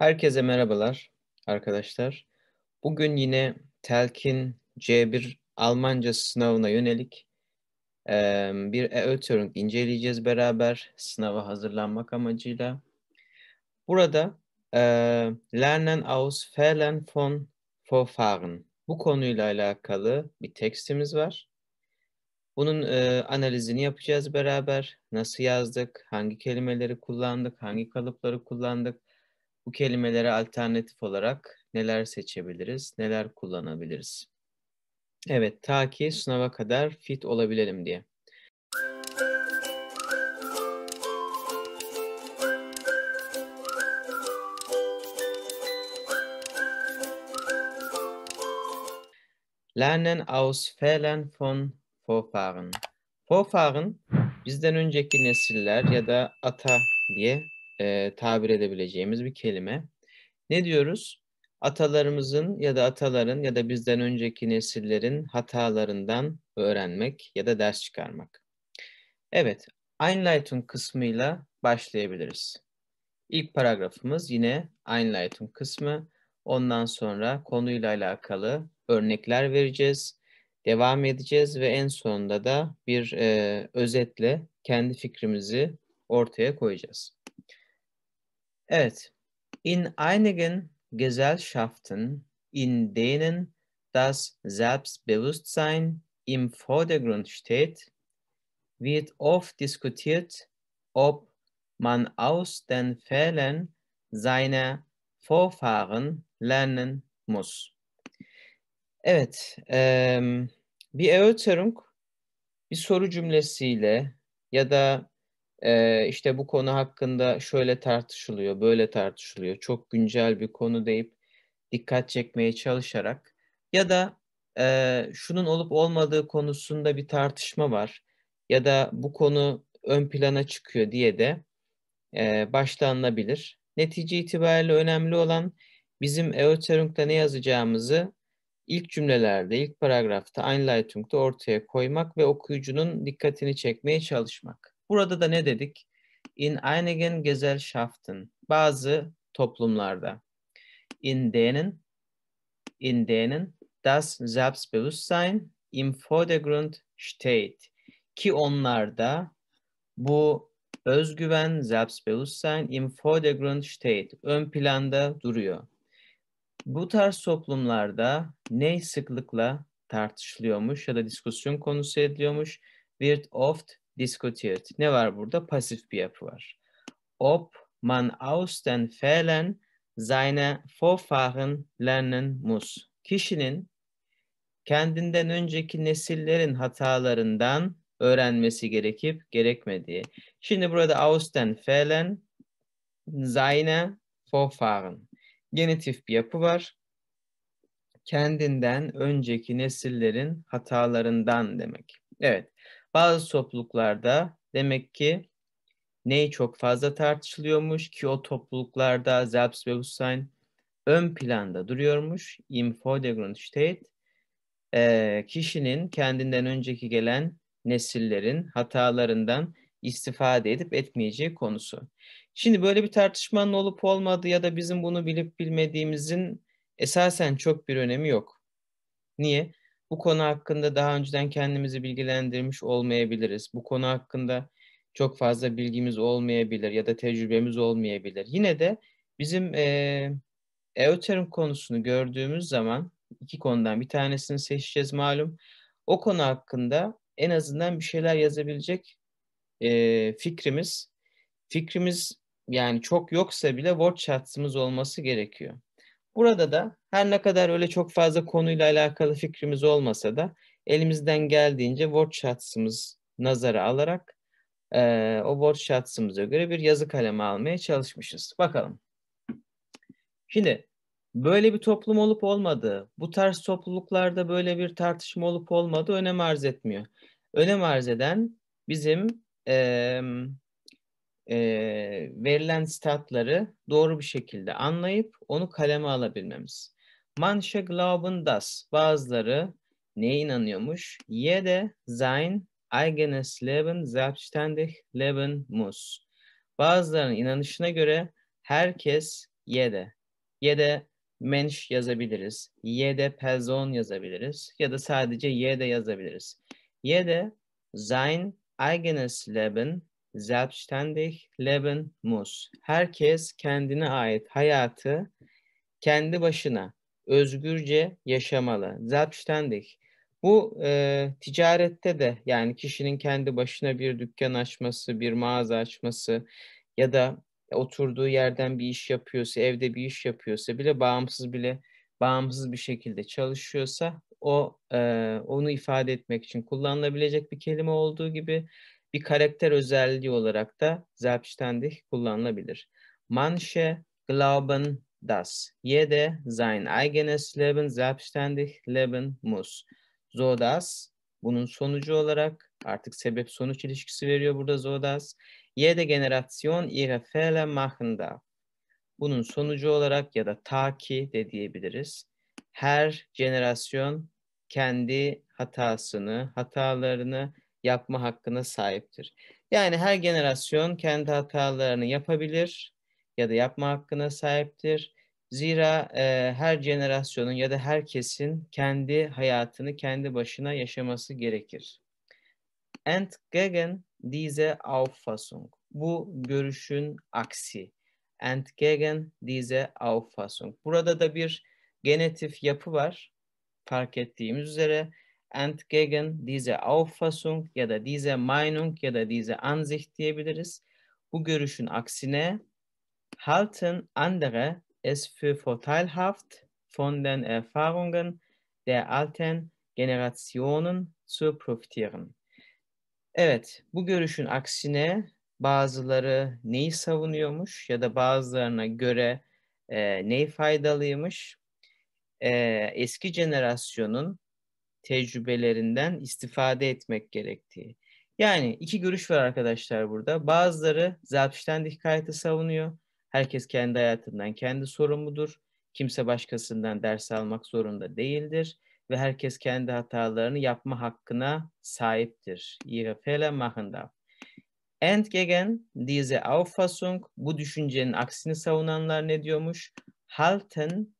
Herkese merhabalar arkadaşlar. Bugün yine Telkin C1 Almanca sınavına yönelik bir e-ötörünk inceleyeceğiz beraber sınava hazırlanmak amacıyla. Burada Lernen aus Fehlen von Vorfahren bu konuyla alakalı bir tekstimiz var. Bunun e, analizini yapacağız beraber. Nasıl yazdık, hangi kelimeleri kullandık, hangi kalıpları kullandık, bu kelimelere alternatif olarak neler seçebiliriz, neler kullanabiliriz? Evet, ta ki sınava kadar fit olabilelim diye. Lernen aus Fehlern von Vorfahren. Vorfahren bizden önceki nesiller ya da ata diye e, tabir edebileceğimiz bir kelime. Ne diyoruz? Atalarımızın ya da ataların ya da bizden önceki nesillerin hatalarından öğrenmek ya da ders çıkarmak. Evet, Einleitung kısmıyla başlayabiliriz. İlk paragrafımız yine Einleitung kısmı. Ondan sonra konuyla alakalı örnekler vereceğiz. Devam edeceğiz ve en sonunda da bir e, özetle kendi fikrimizi ortaya koyacağız. Evet, in einigen Gesellschaften, in denen das Selbstbewusstsein im Vordergrund steht, wird oft diskutiert, ob man aus den Fehlern seiner Vorfahren lernen muss. Evet, e, bir erörterung bir soru cümlesiyle ya da e, işte bu konu hakkında şöyle tartışılıyor, böyle tartışılıyor, çok güncel bir konu deyip dikkat çekmeye çalışarak ya da e, şunun olup olmadığı konusunda bir tartışma var ya da bu konu ön plana çıkıyor diye de e, başlanabilir. Netice itibariyle önemli olan bizim Euterung'da ne yazacağımızı ilk cümlelerde, ilk paragrafta, Einleitung'da ortaya koymak ve okuyucunun dikkatini çekmeye çalışmak. Burada da ne dedik? In einigen Gesellschaften, bazı toplumlarda. In denen, in denen das Selbstbewusstsein im Vordergrund steht. Ki onlarda bu özgüven, Selbstbewusstsein im Vordergrund steht. Ön planda duruyor. Bu tarz toplumlarda ne sıklıkla tartışılıyormuş ya da diskusyon konusu ediliyormuş? Wird oft diskutiert. Ne var burada? Pasif bir yapı var. Ob man aus den Fällen seine Vorfahren lernen muss. Kişinin kendinden önceki nesillerin hatalarından öğrenmesi gerekip gerekmediği. Şimdi burada aus den Fällen seine Vorfahren. Genitif bir yapı var. Kendinden önceki nesillerin hatalarından demek. Evet. Bazı topluluklarda demek ki ney çok fazla tartışılıyormuş ki o topluluklarda Selbstbewusstsein ön planda duruyormuş. Im Vordergrund steht. E, kişinin kendinden önceki gelen nesillerin hatalarından istifade edip etmeyeceği konusu. Şimdi böyle bir tartışmanın olup olmadığı ya da bizim bunu bilip bilmediğimizin esasen çok bir önemi yok. Niye? Bu konu hakkında daha önceden kendimizi bilgilendirmiş olmayabiliriz. Bu konu hakkında çok fazla bilgimiz olmayabilir ya da tecrübemiz olmayabilir. Yine de bizim e, konusunu gördüğümüz zaman iki konudan bir tanesini seçeceğiz malum. O konu hakkında en azından bir şeyler yazabilecek e, fikrimiz, fikrimiz yani çok yoksa bile word charts'ımız olması gerekiyor. Burada da her ne kadar öyle çok fazla konuyla alakalı fikrimiz olmasa da elimizden geldiğince watch charts'ımız nazara alarak e, o watch charts'ımıza göre bir yazı kalemi almaya çalışmışız. Bakalım. Şimdi böyle bir toplum olup olmadığı, bu tarz topluluklarda böyle bir tartışma olup olmadığı önem arz etmiyor. Önem arz eden bizim e, e, verilen statları doğru bir şekilde anlayıp onu kaleme alabilmemiz. Manche glauben das. Bazıları neye inanıyormuş? Jede sein eigenes Leben selbstständig leben muss. Bazılarının inanışına göre herkes jede, jede mensch yazabiliriz. jede person yazabiliriz. Ya da sadece jede yazabiliriz. Jede sein eigenes Leben Selbstständig leben muss. Herkes kendine ait hayatı kendi başına özgürce yaşamalı. Selbstständig. Bu e, ticarette de yani kişinin kendi başına bir dükkan açması, bir mağaza açması ya da oturduğu yerden bir iş yapıyorsa, evde bir iş yapıyorsa bile bağımsız bile bağımsız bir şekilde çalışıyorsa o e, onu ifade etmek için kullanılabilecek bir kelime olduğu gibi bir karakter özelliği olarak da selbstständig kullanılabilir. Manche glauben das. Jede sein eigenes Leben selbstständig leben muss. So dass bunun sonucu olarak artık sebep sonuç ilişkisi veriyor burada so dass jede Generation ihre Fehler machen darf. Bunun sonucu olarak ya da ta ki de diyebiliriz. Her jenerasyon kendi hatasını, hatalarını yapma hakkına sahiptir. Yani her generasyon kendi hatalarını yapabilir ya da yapma hakkına sahiptir. Zira e, her jenerasyonun ya da herkesin kendi hayatını kendi başına yaşaması gerekir. Entgegen diese Auffassung. Bu görüşün aksi. Entgegen diese Auffassung. Burada da bir genetif yapı var. Fark ettiğimiz üzere entgegen, diese Auffassung ya da diese Meinung ya da diese Ansicht diyebiliriz. Bu görüşün aksine halten andere es für vorteilhaft von den Erfahrungen der alten Generationen zu profitieren. Evet, bu görüşün aksine bazıları neyi savunuyormuş ya da bazılarına göre e, neyi faydalıymış? E, eski jenerasyonun tecrübelerinden istifade etmek gerektiği. Yani iki görüş var arkadaşlar burada. Bazıları Selbstständigkeit'i savunuyor. Herkes kendi hayatından kendi sorumludur. Kimse başkasından ders almak zorunda değildir ve herkes kendi hatalarını yapma hakkına sahiptir. Ihre Fehler machen Entgegen diese Auffassung, bu düşüncenin aksini savunanlar ne diyormuş? Halten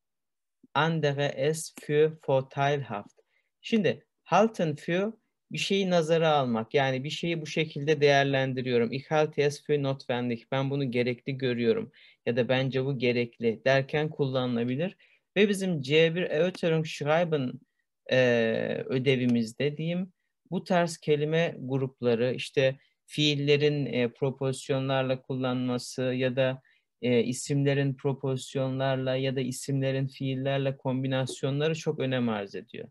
andere es für vorteilhaft. Şimdi halten für bir şeyi nazara almak. Yani bir şeyi bu şekilde değerlendiriyorum. Ich halte es für notwendig. Ben bunu gerekli görüyorum. Ya da bence bu gerekli derken kullanılabilir. Ve bizim C1 Erörterung Schreiben e, ödevimizde diyeyim bu tarz kelime grupları işte fiillerin e, propozisyonlarla kullanması ya da e, isimlerin propozisyonlarla ya da isimlerin fiillerle kombinasyonları çok önem arz ediyor.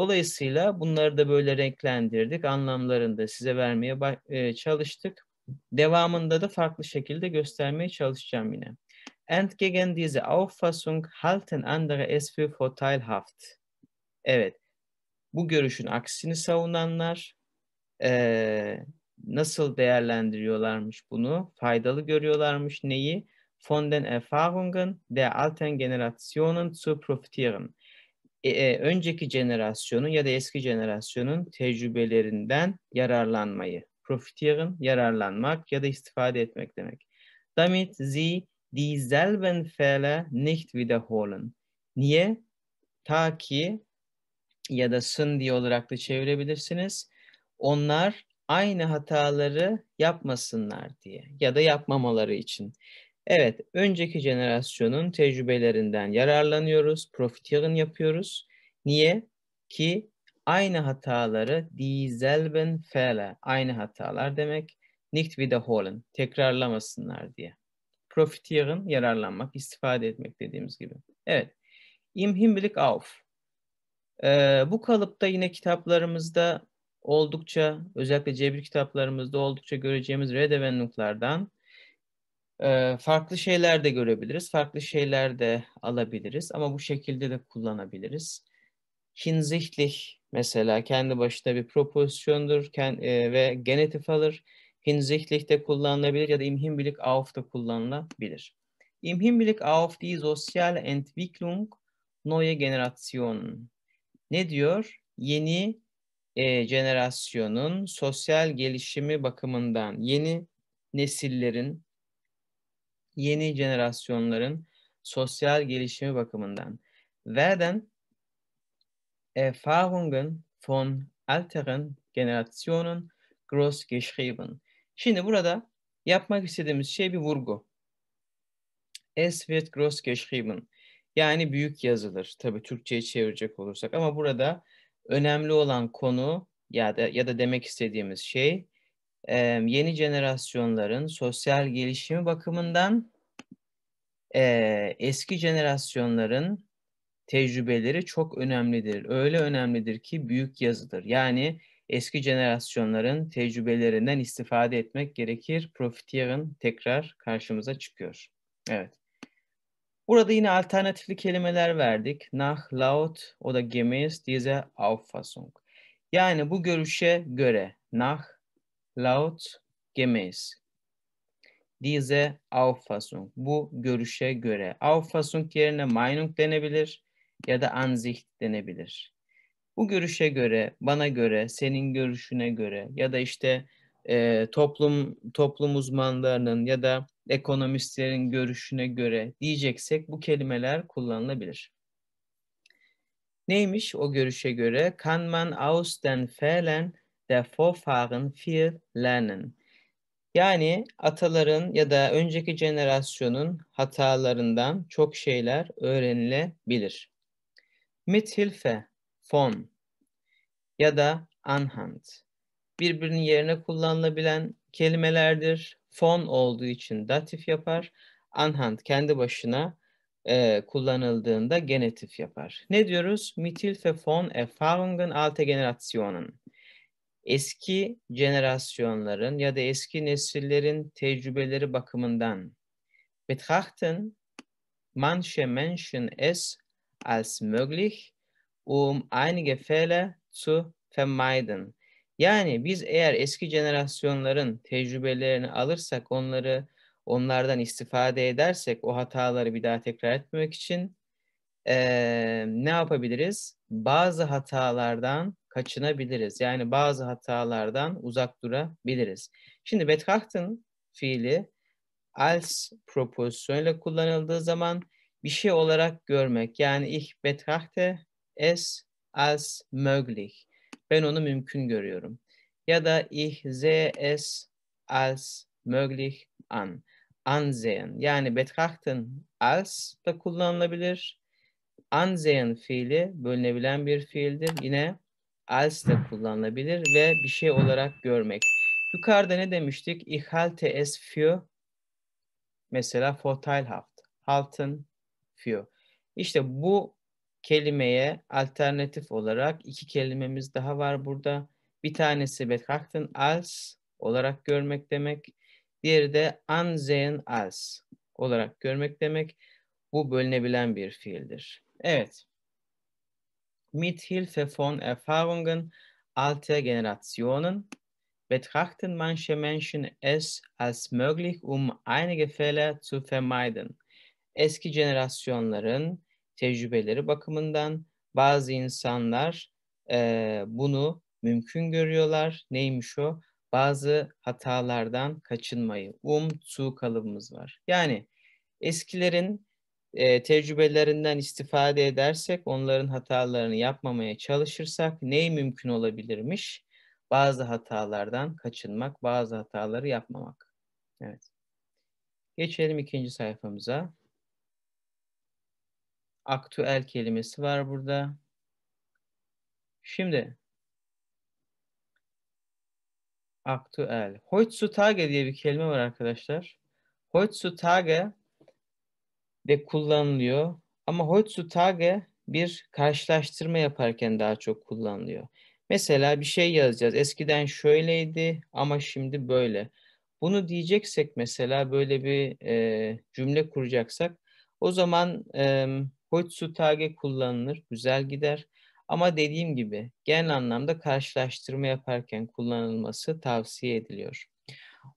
Dolayısıyla bunları da böyle renklendirdik. Anlamlarını da size vermeye e, çalıştık. Devamında da farklı şekilde göstermeye çalışacağım yine. Entgegen diese Auffassung halten andere es für vorteilhaft. Evet, bu görüşün aksini savunanlar e, nasıl değerlendiriyorlarmış bunu? Faydalı görüyorlarmış neyi? Von den Erfahrungen der alten Generationen zu profitieren. E, e, önceki jenerasyonun ya da eski jenerasyonun tecrübelerinden yararlanmayı. Profitieren, yararlanmak ya da istifade etmek demek. Damit sie dieselben Fehler nicht wiederholen. Niye? Ta ki ya da sın diye olarak da çevirebilirsiniz. Onlar aynı hataları yapmasınlar diye ya da yapmamaları için. Evet, önceki jenerasyonun tecrübelerinden yararlanıyoruz, profiteering yapıyoruz. Niye? Ki aynı hataları dieselben Fehler, aynı hatalar demek, nicht wiederholen, tekrarlamasınlar diye. Profiteering, yararlanmak, istifade etmek dediğimiz gibi. Evet, im Hinblick auf. Ee, bu kalıpta yine kitaplarımızda oldukça, özellikle cebir kitaplarımızda oldukça göreceğimiz redevendunglardan farklı şeyler de görebiliriz, farklı şeyler de alabiliriz ama bu şekilde de kullanabiliriz. Hinsichtlich mesela kendi başına bir propozisyondur ve genetif alır. Hinsichtlich de kullanılabilir ya da imhimbilik Hinblick auf da kullanılabilir. Im Hinblick auf die soziale Entwicklung neue generation Ne diyor? Yeni e, jenerasyonun sosyal gelişimi bakımından yeni nesillerin yeni jenerasyonların sosyal gelişimi bakımından. Werden Erfahrungen von älteren Generationen groß geschrieben. Şimdi burada yapmak istediğimiz şey bir vurgu. Es wird groß geschrieben. Yani büyük yazılır. Tabii Türkçe'ye çevirecek olursak ama burada önemli olan konu ya da ya da demek istediğimiz şey e, yeni jenerasyonların sosyal gelişimi bakımından e, eski jenerasyonların tecrübeleri çok önemlidir. Öyle önemlidir ki büyük yazıdır. Yani eski jenerasyonların tecrübelerinden istifade etmek gerekir. Profiteer'ın tekrar karşımıza çıkıyor. Evet. Burada yine alternatifli kelimeler verdik. Nach, laut o da gemäß diese Auffassung. Yani bu görüşe göre, nach laut gemäß. Diese Auffassung, bu görüşe göre. Auffassung yerine Meinung denebilir ya da Ansicht denebilir. Bu görüşe göre, bana göre, senin görüşüne göre ya da işte e, toplum toplum uzmanlarının ya da ekonomistlerin görüşüne göre diyeceksek bu kelimeler kullanılabilir. Neymiş o görüşe göre? Kann man aus den Fällen der Vorfahren viel lernen. Yani ataların ya da önceki jenerasyonun hatalarından çok şeyler öğrenilebilir. Mit Hilfe von ya da anhand birbirinin yerine kullanılabilen kelimelerdir. Von olduğu için datif yapar. Anhand kendi başına e, kullanıldığında genetif yapar. Ne diyoruz? Mithilfe von Erfahrungen alte Generationen eski jenerasyonların ya da eski nesillerin tecrübeleri bakımından betrachten manche Menschen es als möglich, um einige Fälle zu vermeiden. Yani biz eğer eski jenerasyonların tecrübelerini alırsak onları onlardan istifade edersek o hataları bir daha tekrar etmemek için ee, ne yapabiliriz? Bazı hatalardan kaçınabiliriz. Yani bazı hatalardan uzak durabiliriz. Şimdi betrachten fiili als propozisyonuyla kullanıldığı zaman bir şey olarak görmek. Yani ich betrachte es als möglich. Ben onu mümkün görüyorum. Ya da ich sehe es als möglich an. Ansehen. Yani betrachten als da kullanılabilir. Ansehen fiili bölünebilen bir fiildir. Yine als de kullanılabilir ve bir şey olarak görmek. Yukarıda ne demiştik? Ich halte es für mesela vorteilhaft. Halten für. İşte bu kelimeye alternatif olarak iki kelimemiz daha var burada. Bir tanesi betrachten als olarak görmek demek. Diğeri de ansehen als olarak görmek demek. Bu bölünebilen bir fiildir. Evet. Mithilfe von Erfahrungen alter Generationen betrachten manche Menschen es als möglich, um einige Fehler zu vermeiden. Eski jenerasyonların tecrübeleri bakımından bazı insanlar e, bunu mümkün görüyorlar. Neymiş o? Bazı hatalardan kaçınmayı. Um, zu kalıbımız var. Yani eskilerin e, tecrübelerinden istifade edersek, onların hatalarını yapmamaya çalışırsak ney mümkün olabilirmiş? Bazı hatalardan kaçınmak, bazı hataları yapmamak. Evet. Geçelim ikinci sayfamıza. Aktüel kelimesi var burada. Şimdi aktüel. Heutzutage diye bir kelime var arkadaşlar. Heutzutage ve kullanılıyor. Ama Heutzutage bir karşılaştırma yaparken daha çok kullanılıyor. Mesela bir şey yazacağız. Eskiden şöyleydi ama şimdi böyle. Bunu diyeceksek mesela böyle bir e, cümle kuracaksak o zaman e, Heutzutage kullanılır, güzel gider. Ama dediğim gibi genel anlamda karşılaştırma yaparken kullanılması tavsiye ediliyor.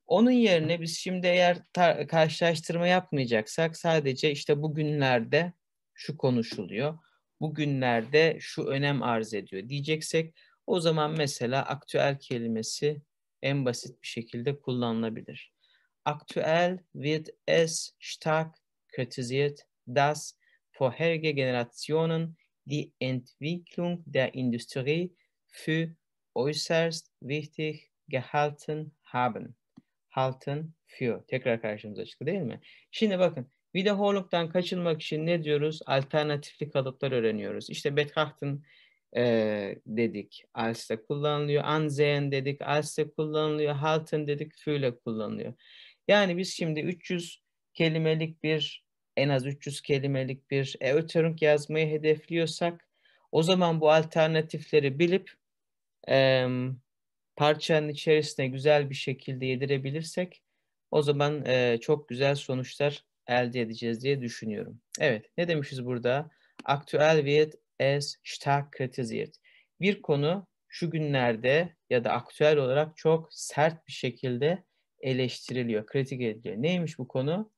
Onun yerine biz şimdi eğer tar- karşılaştırma yapmayacaksak sadece işte bugünlerde şu konuşuluyor, bugünlerde şu önem arz ediyor diyeceksek o zaman mesela aktüel kelimesi en basit bir şekilde kullanılabilir. Aktuell wird es stark kritisiert, dass vorherige Generationen die Entwicklung der Industrie für äußerst wichtig gehalten haben halten Few. Tekrar karşımıza çıktı değil mi? Şimdi bakın Wiederholung'dan kaçınmak için ne diyoruz? Alternatifli kalıplar öğreniyoruz. İşte Bethachten e, dedik. Als'te kullanılıyor. Ansehen dedik. Als'te kullanılıyor. Halten dedik. Füle kullanılıyor. Yani biz şimdi 300 kelimelik bir en az 300 kelimelik bir Euterung yazmayı hedefliyorsak o zaman bu alternatifleri bilip e, parçanın içerisine güzel bir şekilde yedirebilirsek o zaman e, çok güzel sonuçlar elde edeceğiz diye düşünüyorum. Evet, ne demişiz burada? Aktüel wird es stark kritisiert. Bir konu şu günlerde ya da aktüel olarak çok sert bir şekilde eleştiriliyor, kritik ediliyor. Neymiş bu konu?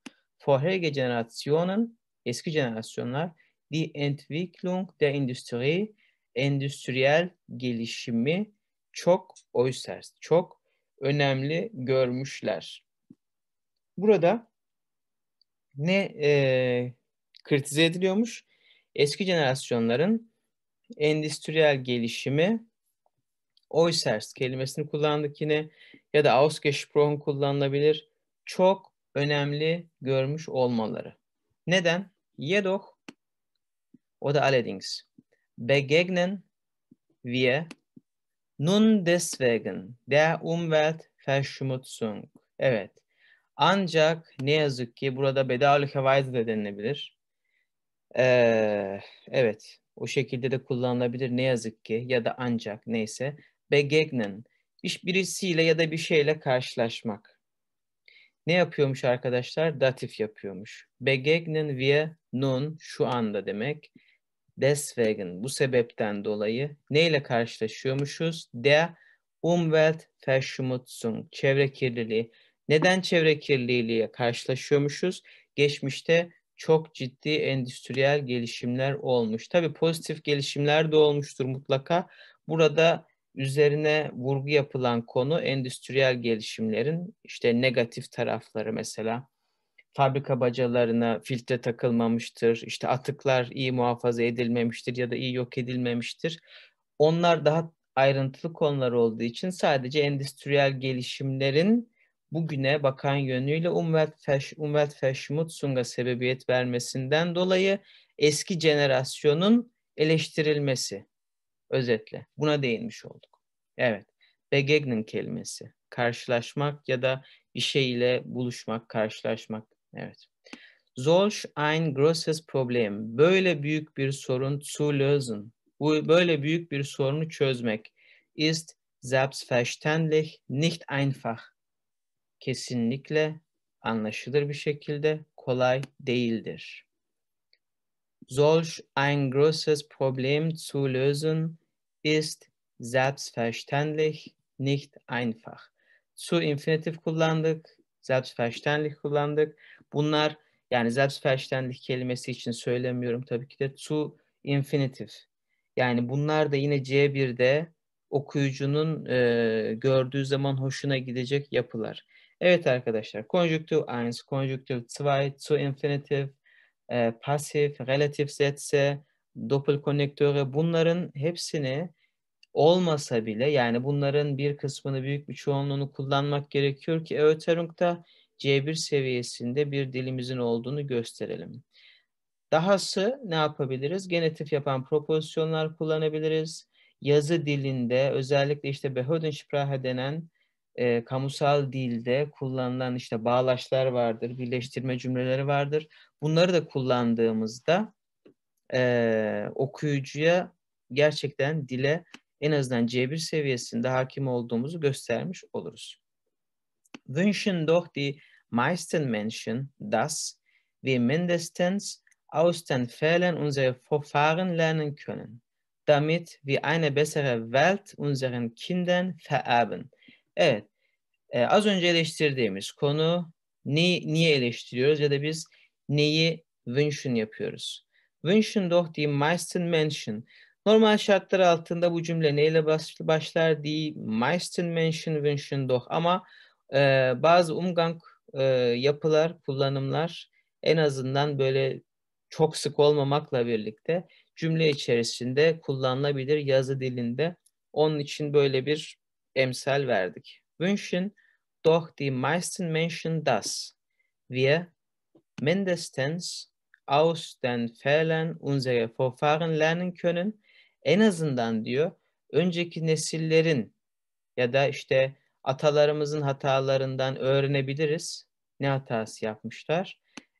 Vorherige Generationen, eski jenerasyonlar, die Entwicklung der Industrie, endüstriyel gelişimi çok oy oysers çok önemli görmüşler. Burada ne e, kritize ediliyormuş? Eski jenerasyonların endüstriyel gelişimi oy Oysers kelimesini kullandık yine ya da Ausgesprochen kullanılabilir. Çok önemli görmüş olmaları. Neden? Jedoch o da allerdings begegnen wir Nun deswegen der Umwelt Verschmutzung. Evet. Ancak ne yazık ki burada bedaül hevaydı da denilebilir. Ee, evet. O şekilde de kullanılabilir ne yazık ki ya da ancak neyse. Begegnen. İş birisiyle ya da bir şeyle karşılaşmak. Ne yapıyormuş arkadaşlar? Datif yapıyormuş. Begegnen wir nun şu anda demek. Deswegen bu sebepten dolayı neyle karşılaşıyormuşuz? Der Umweltverschmutzung çevre kirliliği. Neden çevre kirliliğiyle karşılaşıyormuşuz? Geçmişte çok ciddi endüstriyel gelişimler olmuş. Tabii pozitif gelişimler de olmuştur mutlaka. Burada üzerine vurgu yapılan konu endüstriyel gelişimlerin işte negatif tarafları mesela fabrika bacalarına filtre takılmamıştır, işte atıklar iyi muhafaza edilmemiştir ya da iyi yok edilmemiştir. Onlar daha ayrıntılı konular olduğu için sadece endüstriyel gelişimlerin bugüne bakan yönüyle Umweltversch, Umweltverschmutzung'a sebebiyet vermesinden dolayı eski jenerasyonun eleştirilmesi. Özetle buna değinmiş olduk. Evet, begegnen kelimesi. Karşılaşmak ya da bir şey ile buluşmak, karşılaşmak Evet. Solch ein großes Problem. Böyle büyük bir sorun zu lösen. Bu böyle büyük bir sorunu çözmek ist selbstverständlich nicht einfach. Kesinlikle anlaşılır bir şekilde kolay değildir. Solch ein großes Problem zu lösen ist selbstverständlich nicht einfach. Zu infinitif kullandık. Selbstverständlich kullandık. Bunlar yani Selbstverständlich kelimesi için söylemiyorum tabii ki de to infinitive. Yani bunlar da yine C1'de okuyucunun e, gördüğü zaman hoşuna gidecek yapılar. Evet arkadaşlar, konjüktiv 1, konjüktiv 2, to infinitive, e, pasif, relatif setse, doppelkonektöre bunların hepsini olmasa bile yani bunların bir kısmını büyük bir çoğunluğunu kullanmak gerekiyor ki Öterung'da C1 seviyesinde bir dilimizin olduğunu gösterelim. Dahası ne yapabiliriz? Genetif yapan propozisyonlar kullanabiliriz. Yazı dilinde özellikle işte Behödensprache denen e, kamusal dilde kullanılan işte bağlaçlar vardır, birleştirme cümleleri vardır. Bunları da kullandığımızda e, okuyucuya gerçekten dile en azından C1 seviyesinde hakim olduğumuzu göstermiş oluruz. Wünschen doch die meisten Menschen, dass wir mindestens aus den Fällen unserer Verfahren lernen können, damit wir eine bessere Welt unseren Kindern vererben. Evet, e, az önce eleştirdiğimiz konu ne, niye eleştiriyoruz ya da biz neyi wünschen yapıyoruz? Wünschen doch die meisten Menschen. Normal şartlar altında bu cümle neyle başlar diye meisten Menschen wünschen doch ama e, bazı umgang e, yapılar, kullanımlar en azından böyle çok sık olmamakla birlikte cümle içerisinde kullanılabilir yazı dilinde. Onun için böyle bir emsal verdik. Wünschen doch die meisten Menschen das wir mindestens aus den Fällen unserer Vorfahren lernen können en azından diyor önceki nesillerin ya da işte atalarımızın hatalarından öğrenebiliriz. Ne hatası yapmışlar?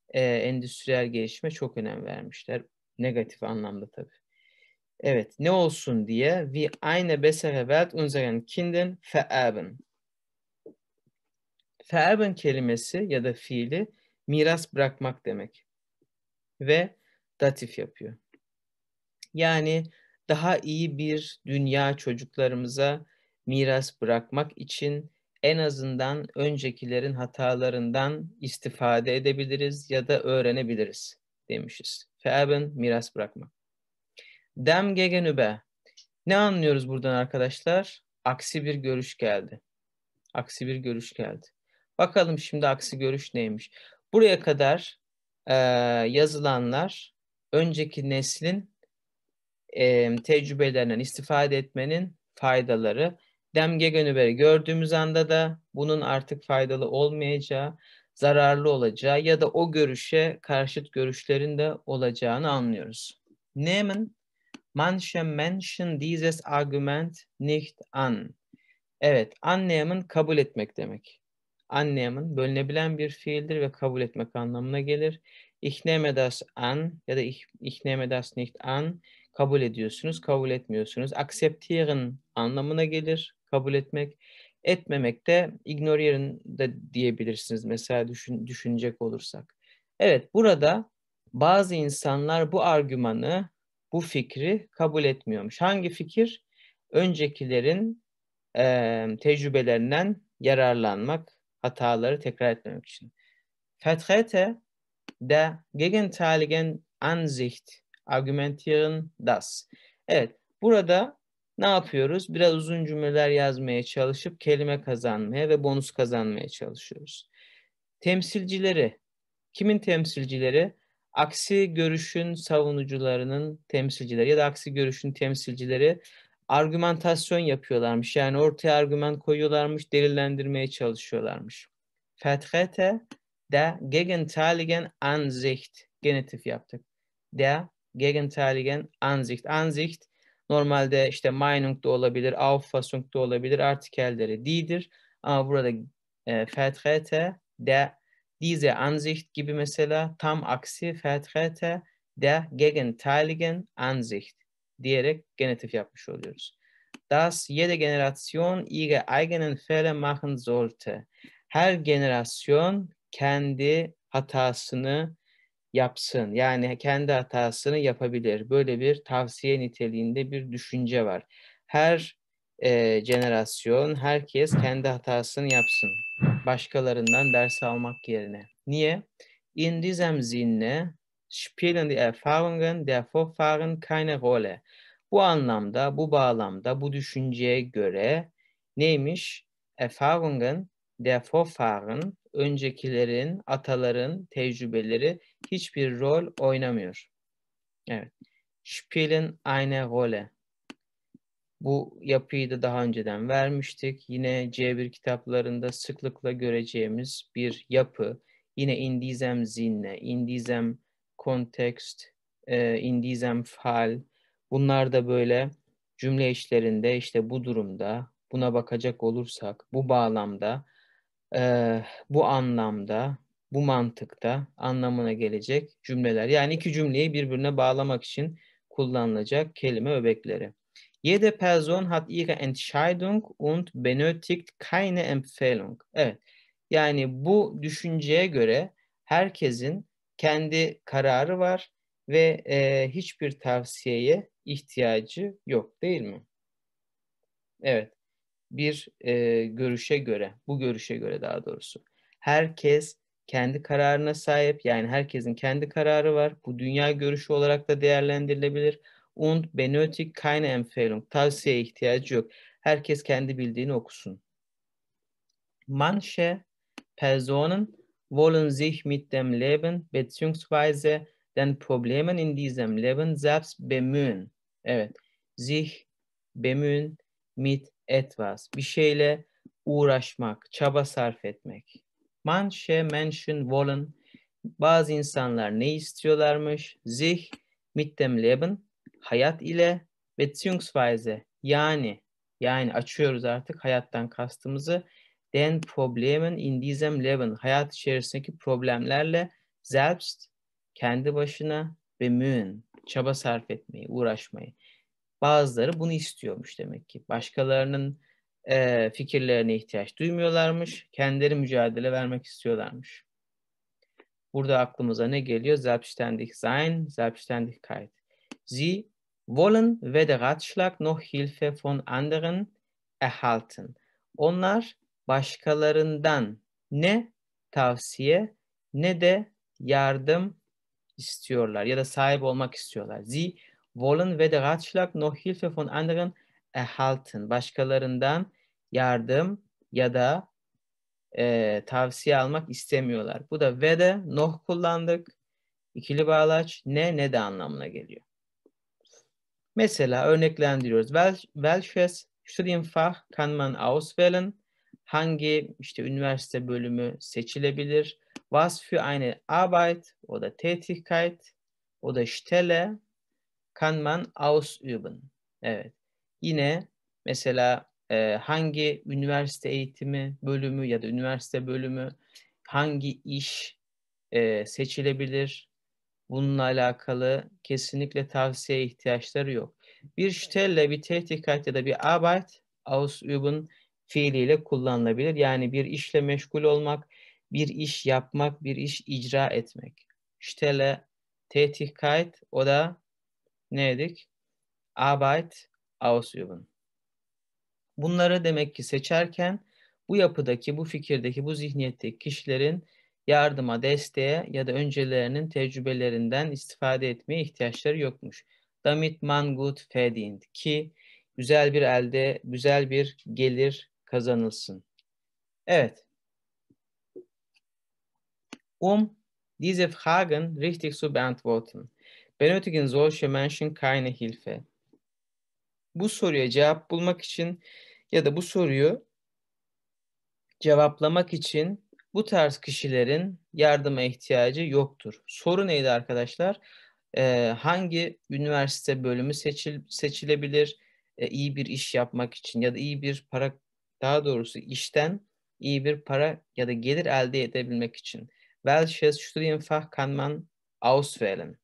Ee, endüstriyel gelişme çok önem vermişler. Negatif anlamda tabii. Evet, ne olsun diye wie eine besere Welt unseren Kinden vererben. Vererben kelimesi ya da fiili miras bırakmak demek. Ve datif yapıyor. Yani daha iyi bir dünya çocuklarımıza miras bırakmak için en azından öncekilerin hatalarından istifade edebiliriz ya da öğrenebiliriz demişiz. Feerben miras bırakmak. Dem gegen Ne anlıyoruz buradan arkadaşlar? Aksi bir görüş geldi. Aksi bir görüş geldi. Bakalım şimdi aksi görüş neymiş? Buraya kadar e, yazılanlar önceki neslin e, tecrübelerinden istifade etmenin faydaları. Demge gönüberi gördüğümüz anda da bunun artık faydalı olmayacağı, zararlı olacağı ya da o görüşe karşıt görüşlerin de olacağını anlıyoruz. Nehmen manche Menschen dieses Argument nicht an. Evet, anneyemin kabul etmek demek. Anneyemin bölünebilen bir fiildir ve kabul etmek anlamına gelir. Ich nehme das an ya da ich, ich nehme das nicht an kabul ediyorsunuz, kabul etmiyorsunuz. Akzeptieren anlamına gelir, kabul etmek. Etmemek de ignorieren de diyebilirsiniz mesela düşün, düşünecek olursak. Evet burada bazı insanlar bu argümanı, bu fikri kabul etmiyormuş. Hangi fikir? Öncekilerin e, tecrübelerinden yararlanmak, hataları tekrar etmemek için. Vertrete der gegenteiligen Ansicht argumentieren das. Evet, burada ne yapıyoruz? Biraz uzun cümleler yazmaya çalışıp kelime kazanmaya ve bonus kazanmaya çalışıyoruz. Temsilcileri, kimin temsilcileri? Aksi görüşün savunucularının temsilcileri ya da aksi görüşün temsilcileri argümantasyon yapıyorlarmış. Yani ortaya argüman koyuyorlarmış, delillendirmeye çalışıyorlarmış. Fethete de gegenteiligen Ansicht genetif yaptık. Der Gegenteiligen Ansicht. Ansicht normalde işte Meinung da olabilir, Auffassung da olabilir, artikelleri di'dir. Ama burada e, Vertrete de diese Ansicht gibi mesela tam aksi Vertrete de Gegenteiligen Ansicht diyerek genetif yapmış oluyoruz. Das jede Generation ihre eigenen Fehler machen sollte. Her generasyon kendi hatasını yapsın. Yani kendi hatasını yapabilir. Böyle bir tavsiye niteliğinde bir düşünce var. Her e, jenerasyon, herkes kendi hatasını yapsın. Başkalarından ders almak yerine. Niye? In diesem Sinne spielen die Erfahrungen der Vorfahren keine Rolle. Bu anlamda, bu bağlamda, bu düşünceye göre neymiş? Erfahrungen der Vorfahren, öncekilerin, ataların tecrübeleri hiçbir rol oynamıyor. Evet. Spielen eine Rolle. Bu yapıyı da daha önceden vermiştik. Yine C1 kitaplarında sıklıkla göreceğimiz bir yapı. Yine in diesem Sinne, in diesem Kontekst, e, in diesem Fall. Bunlar da böyle cümle işlerinde işte bu durumda, buna bakacak olursak, bu bağlamda e, bu anlamda, bu mantıkta anlamına gelecek cümleler. Yani iki cümleyi birbirine bağlamak için kullanılacak kelime öbekleri. Jede Person hat ihre Entscheidung und benötigt keine Empfehlung. Evet. Yani bu düşünceye göre herkesin kendi kararı var ve e, hiçbir tavsiyeye ihtiyacı yok değil mi? Evet bir e, görüşe göre, bu görüşe göre daha doğrusu herkes kendi kararına sahip. Yani herkesin kendi kararı var. Bu dünya görüşü olarak da değerlendirilebilir. Und benötigt keine Empfehlung. Tavsiye ihtiyacı yok. Herkes kendi bildiğini okusun. Manche Personen wollen sich mit dem Leben bzw. den Problemen in diesem Leben selbst bemühen. Evet. Sich bemühen mit etwas. Bir şeyle uğraşmak, çaba sarf etmek. Manche Menschen wollen bazı insanlar ne istiyorlarmış? Sich mit dem Leben hayat ile beziehungsweise yani yani açıyoruz artık hayattan kastımızı den Problemen in diesem Leben hayat içerisindeki problemlerle selbst kendi başına bemühen çaba sarf etmeyi, uğraşmayı. Bazıları bunu istiyormuş demek ki. Başkalarının e, fikirlerine ihtiyaç duymuyorlarmış. Kendileri mücadele vermek istiyorlarmış. Burada aklımıza ne geliyor? Selbstständig sein, Selbstständigkeit. Sie wollen weder Ratschlag noch Hilfe von anderen erhalten. Onlar başkalarından ne tavsiye ne de yardım istiyorlar ya da sahip olmak istiyorlar. Sie wollen weder Ratschlag noch Hilfe von anderen erhalten. Başkalarından yardım ya da e, tavsiye almak istemiyorlar. Bu da ve de noh kullandık. İkili bağlaç ne ne de anlamına geliyor. Mesela örneklendiriyoruz. Wel welches Studienfach kann man auswählen? Hangi işte üniversite bölümü seçilebilir? Was für eine Arbeit oder Tätigkeit oder Stelle Kann man ausüben? Evet. Yine mesela e, hangi üniversite eğitimi bölümü ya da üniversite bölümü hangi iş e, seçilebilir? Bununla alakalı kesinlikle tavsiye ihtiyaçları yok. Bir stelle, bir tehdikat ya da bir arbeit ausüben fiiliyle kullanılabilir. Yani bir işle meşgul olmak, bir iş yapmak, bir iş icra etmek. Stelle, Tätigkeit o da ne dedik? Arbeit ausüben. Bunları demek ki seçerken bu yapıdaki, bu fikirdeki, bu zihniyetteki kişilerin yardıma, desteğe ya da öncelerinin tecrübelerinden istifade etmeye ihtiyaçları yokmuş. Damit man gut verdient ki güzel bir elde, güzel bir gelir kazanılsın. Evet. Um diese Fragen richtig zu beantworten Benötigen solche Menschen keine Hilfe. Bu soruya cevap bulmak için ya da bu soruyu cevaplamak için bu tarz kişilerin yardıma ihtiyacı yoktur. Soru neydi arkadaşlar? Ee, hangi üniversite bölümü seçil, seçilebilir ee, iyi bir iş yapmak için ya da iyi bir para daha doğrusu işten iyi bir para ya da gelir elde edebilmek için. Welches Studienfach kann man auswählen?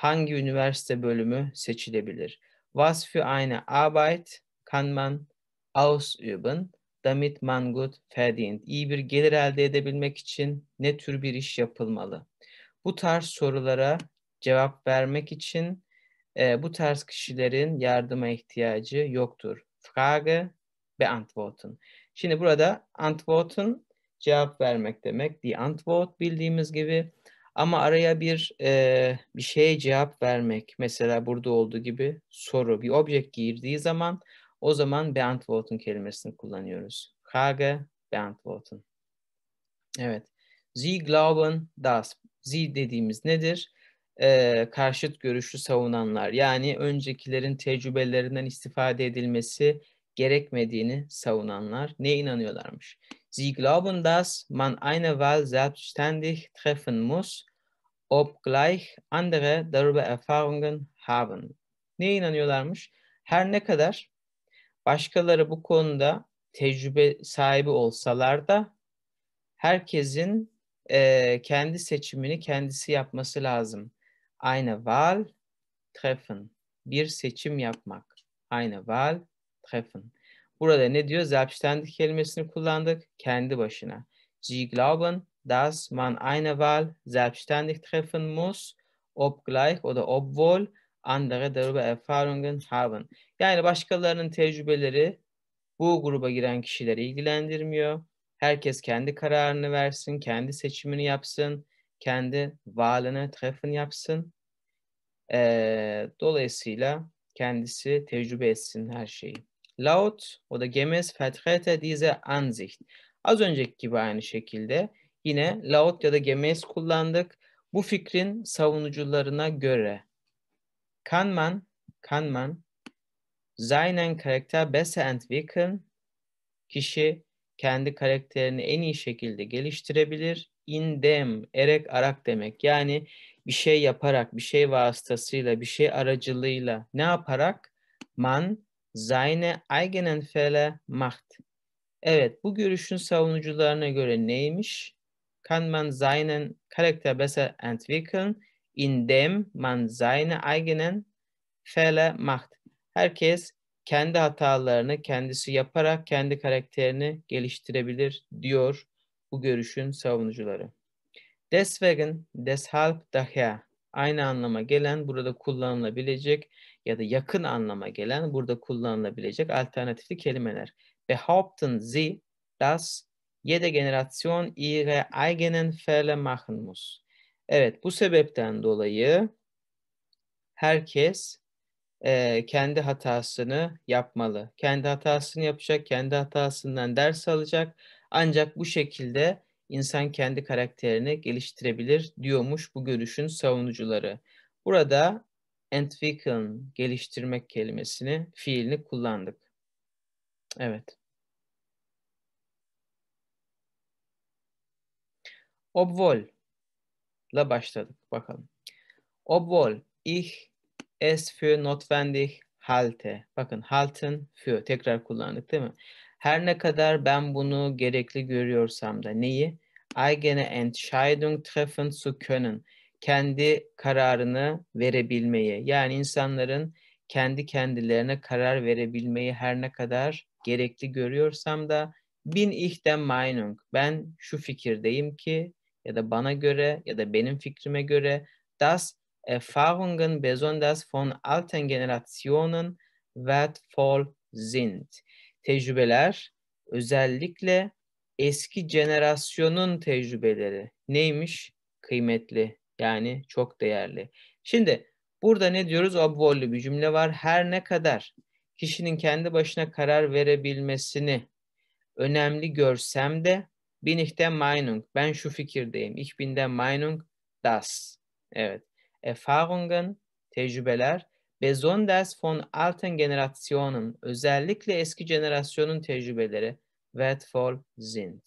hangi üniversite bölümü seçilebilir? Was für eine Arbeit kann man ausüben, damit man gut verdient? İyi bir gelir elde edebilmek için ne tür bir iş yapılmalı? Bu tarz sorulara cevap vermek için e, bu tarz kişilerin yardıma ihtiyacı yoktur. Frage beantworten. Şimdi burada antworten cevap vermek demek. Die Antwort bildiğimiz gibi ama araya bir e, bir şeye cevap vermek, mesela burada olduğu gibi soru, bir object girdiği zaman o zaman beantworten kelimesini kullanıyoruz. Frage beantworten. Evet. Sie glauben das. Sie dediğimiz nedir? Ee, karşıt görüşü savunanlar. Yani öncekilerin tecrübelerinden istifade edilmesi gerekmediğini savunanlar. Ne inanıyorlarmış? Sie glauben, das man eine Wahl selbstständig treffen muss obgleich andere darüber Erfahrungen haben. Ne inanıyorlarmış? Her ne kadar başkaları bu konuda tecrübe sahibi olsalar da herkesin e, kendi seçimini kendisi yapması lazım. Eine val treffen. Bir seçim yapmak. Eine val treffen. Burada ne diyor? Selbstständig kelimesini kullandık. Kendi başına. Sie glauben dass man eine Wahl selbstständig treffen muss, obgleich oder obwohl andere darüber Erfahrungen haben. Yani başkalarının tecrübeleri bu gruba giren kişileri ilgilendirmiyor. Herkes kendi kararını versin, kendi seçimini yapsın, kendi valını, treffen yapsın. Ee, dolayısıyla kendisi tecrübe etsin her şeyi. Laut oder gemäß gemes vertrete diese Ansicht. Az önceki gibi aynı şekilde yine laot ya da Gemes kullandık. Bu fikrin savunucularına göre kanman kanman, zaynen Charakter besser entwickeln, kişi kendi karakterini en iyi şekilde geliştirebilir. Indem, erek, arak demek. Yani bir şey yaparak, bir şey vasıtasıyla, bir şey aracılığıyla ne yaparak? Man seine eigenen Fälle macht. Evet, bu görüşün savunucularına göre neymiş? kann man seinen Charakter besser entwickeln, indem man seine eigenen Fehler macht. Herkes kendi hatalarını kendisi yaparak kendi karakterini geliştirebilir diyor bu görüşün savunucuları. Deswegen, deshalb, daher aynı anlama gelen burada kullanılabilecek ya da yakın anlama gelen burada kullanılabilecek alternatifli kelimeler. Behaupten Sie, das jede generasyon ihre eigenen Fehler machen muss. Evet, bu sebepten dolayı herkes e, kendi hatasını yapmalı. Kendi hatasını yapacak, kendi hatasından ders alacak. Ancak bu şekilde insan kendi karakterini geliştirebilir diyormuş bu görüşün savunucuları. Burada entwickeln, geliştirmek kelimesini, fiilini kullandık. Evet. Obwohl la başladık bakalım. Obwohl ich es für notwendig halte. Bakın halten für tekrar kullandık değil mi? Her ne kadar ben bunu gerekli görüyorsam da neyi? Eigene Entscheidung treffen zu können. Kendi kararını verebilmeyi. Yani insanların kendi kendilerine karar verebilmeyi her ne kadar gerekli görüyorsam da bin ich der Meinung. Ben şu fikirdeyim ki ya da bana göre ya da benim fikrime göre das Erfahrungen besonders von alten Generationen wertvoll sind. Tecrübeler özellikle eski jenerasyonun tecrübeleri neymiş? Kıymetli yani çok değerli. Şimdi burada ne diyoruz? Obvollü bir cümle var. Her ne kadar kişinin kendi başına karar verebilmesini önemli görsem de Bin ich der Meinung, ben şu fikirdeyim. Ich bin der Meinung, das. Evet. Erfahrungen, tecrübeler. Besonders von alten Generationen, özellikle eski jenerasyonun tecrübeleri wertvoll sind.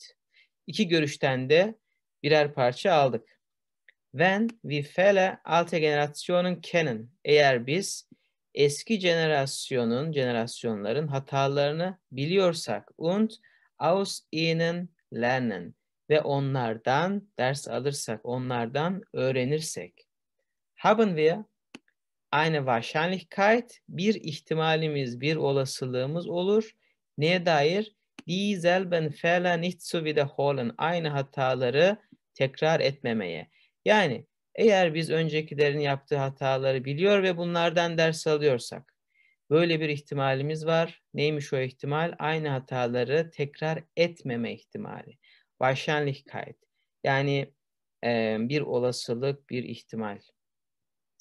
İki görüşten de birer parça aldık. Wenn wir Fälle alte Generationen kennen, eğer biz eski jenerasyonun, jenerasyonların hatalarını biliyorsak und aus ihnen lernen ve onlardan ders alırsak, onlardan öğrenirsek. Haben wir eine Wahrscheinlichkeit, bir ihtimalimiz, bir olasılığımız olur. Neye dair? Dieselben Fehler nicht zu wiederholen, aynı hataları tekrar etmemeye. Yani eğer biz öncekilerin yaptığı hataları biliyor ve bunlardan ders alıyorsak, Böyle bir ihtimalimiz var. Neymiş o ihtimal? Aynı hataları tekrar etmeme ihtimali. Wahrscheinlichkeit. Yani e, bir olasılık, bir ihtimal.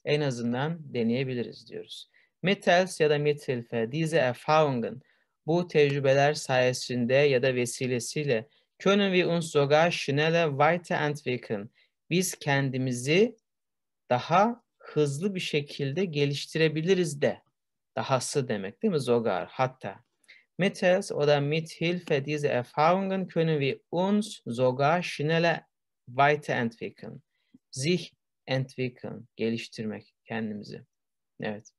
En azından deneyebiliriz diyoruz. Metals ya da Mithilfe, diese Erfahrungen, bu tecrübeler sayesinde ya da vesilesiyle können wir uns sogar schneller weiterentwickeln. Biz kendimizi daha hızlı bir şekilde geliştirebiliriz de. dahası demek değil mi? Sogar, hatta. Mittels oder mit Hilfe dieser Erfahrungen können wir uns sogar schneller weiterentwickeln. Sich entwickeln, geliştirmek kendimizi. Evet.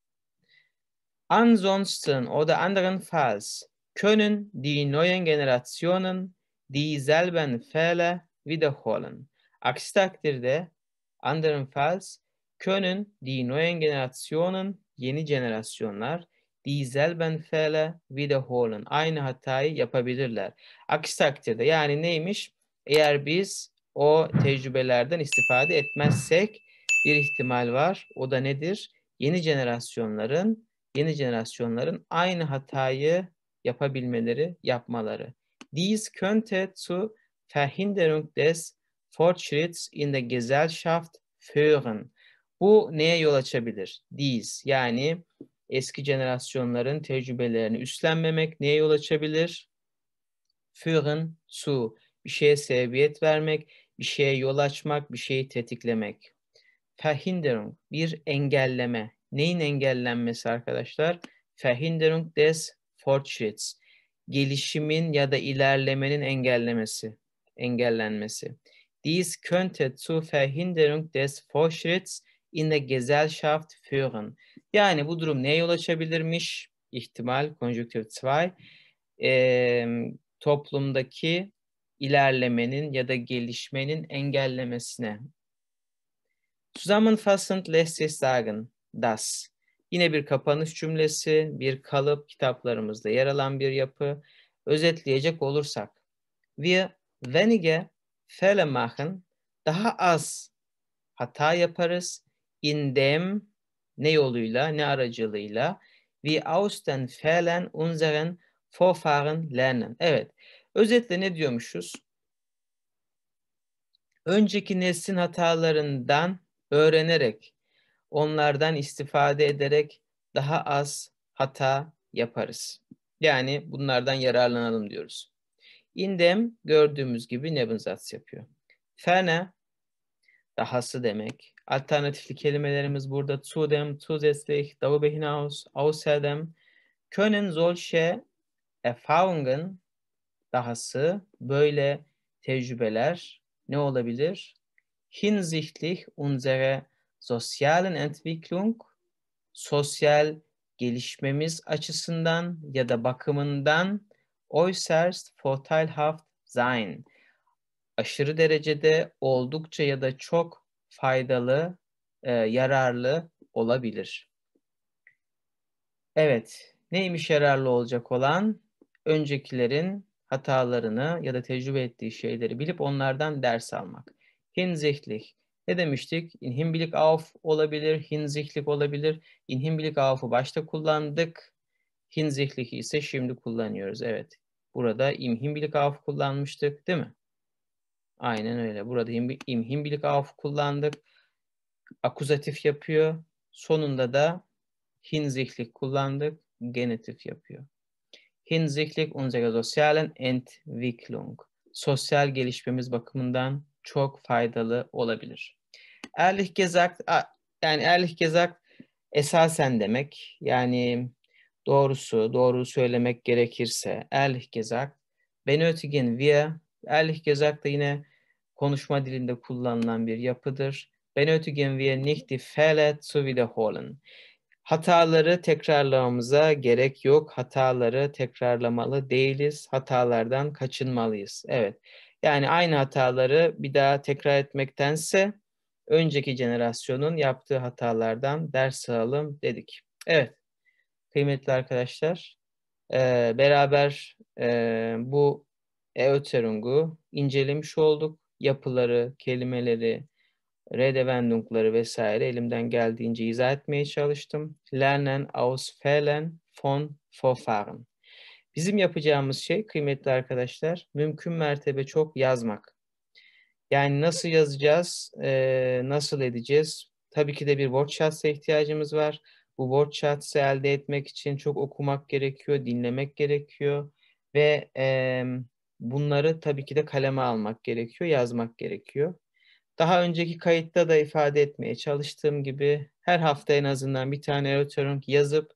Ansonsten oder anderenfalls können die neuen Generationen dieselben Fehler wiederholen. Aksi takdirde anderenfalls können die neuen Generationen yeni generasyonlar die selben Fehler wiederholen. Aynı hatayı yapabilirler. Aksi takdirde yani neymiş? Eğer biz o tecrübelerden istifade etmezsek bir ihtimal var. O da nedir? Yeni generasyonların yeni generasyonların aynı hatayı yapabilmeleri, yapmaları. Dies könnte zu Verhinderung des Fortschritts in der Gesellschaft führen. Bu neye yol açabilir? These yani eski jenerasyonların tecrübelerini üstlenmemek neye yol açabilir? Führen su bir şeye sebebiyet vermek, bir şeye yol açmak, bir şeyi tetiklemek. Verhinderung bir engelleme. Neyin engellenmesi arkadaşlar? Verhinderung des Fortschritts. Gelişimin ya da ilerlemenin engellemesi, engellenmesi. Dies könnte zu Verhinderung des Fortschritts in der Gesellschaft führen. Yani bu durum neye yol açabilirmiş? İhtimal, konjüktür 2, e, toplumdaki ilerlemenin ya da gelişmenin engellemesine. Zusammenfassend lässt sich sagen, das. Yine bir kapanış cümlesi, bir kalıp kitaplarımızda yer alan bir yapı. Özetleyecek olursak, wir wenige Fehler machen, daha az hata yaparız in dem ne yoluyla ne aracılığıyla wie aus den Fehlern unseren Vorfahren lernen. Evet. Özetle ne diyormuşuz? Önceki neslin hatalarından öğrenerek, onlardan istifade ederek daha az hata yaparız. Yani bunlardan yararlanalım diyoruz. İndem gördüğümüz gibi nebenzats yapıyor. Fene dahası demek. Alternatifli kelimelerimiz burada zu dem, zusätzlich, darüber hinaus, außerdem können solche Erfahrungen dahası böyle tecrübeler ne olabilir? Hinsichtlich unsere sosyalen Entwicklung, sosyal gelişmemiz açısından ya da bakımından äußerst vorteilhaft sein. Aşırı derecede oldukça ya da çok faydalı, e, yararlı olabilir. Evet, neymiş yararlı olacak olan? Öncekilerin hatalarını ya da tecrübe ettiği şeyleri bilip onlardan ders almak. Hinsichtlich. Ne demiştik? Inhimbilik auf olabilir, hinsichtlich olabilir. Inhimbilik auf'u başta kullandık. Hinsichtlich ise şimdi kullanıyoruz. Evet. Burada imhimbilik auf kullanmıştık değil mi? Aynen öyle. Burada imhimbilik auf kullandık. Akuzatif yapıyor. Sonunda da hinsichtlich kullandık. Genitif yapıyor. Hinsichtlich unserer sozialen Entwicklung. Sosyal gelişmemiz bakımından çok faydalı olabilir. Erlich gesagt, yani erlich gesagt esasen demek. Yani doğrusu, doğru söylemek gerekirse erlich gesagt benötigen wir Ehrlich gesagt da yine konuşma dilinde kullanılan bir yapıdır. Ben Benötigen wir nicht die Fehler zu wiederholen. Hataları tekrarlamamıza gerek yok. Hataları tekrarlamalı değiliz. Hatalardan kaçınmalıyız. Evet. Yani aynı hataları bir daha tekrar etmektense önceki jenerasyonun yaptığı hatalardan ders alalım dedik. Evet. Kıymetli arkadaşlar, beraber bu Euterung'u incelemiş olduk. Yapıları, kelimeleri, Redewendungları vesaire elimden geldiğince izah etmeye çalıştım. Lernen aus Fehlen von Vorfahren. Bizim yapacağımız şey kıymetli arkadaşlar mümkün mertebe çok yazmak. Yani nasıl yazacağız, nasıl edeceğiz? Tabii ki de bir word charts'a ihtiyacımız var. Bu word charts'ı elde etmek için çok okumak gerekiyor, dinlemek gerekiyor ve bunları tabii ki de kaleme almak gerekiyor, yazmak gerekiyor. Daha önceki kayıtta da ifade etmeye çalıştığım gibi her hafta en azından bir tane ötörünk yazıp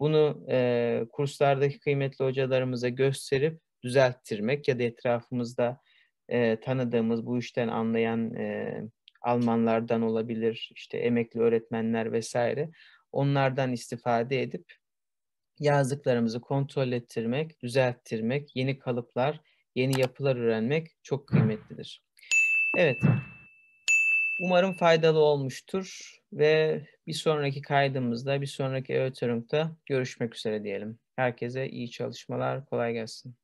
bunu e, kurslardaki kıymetli hocalarımıza gösterip düzelttirmek ya da etrafımızda e, tanıdığımız bu işten anlayan e, Almanlardan olabilir, işte emekli öğretmenler vesaire onlardan istifade edip yazdıklarımızı kontrol ettirmek, düzelttirmek, yeni kalıplar yeni yapılar öğrenmek çok kıymetlidir. Evet. Umarım faydalı olmuştur ve bir sonraki kaydımızda, bir sonraki öğütörümde görüşmek üzere diyelim. Herkese iyi çalışmalar, kolay gelsin.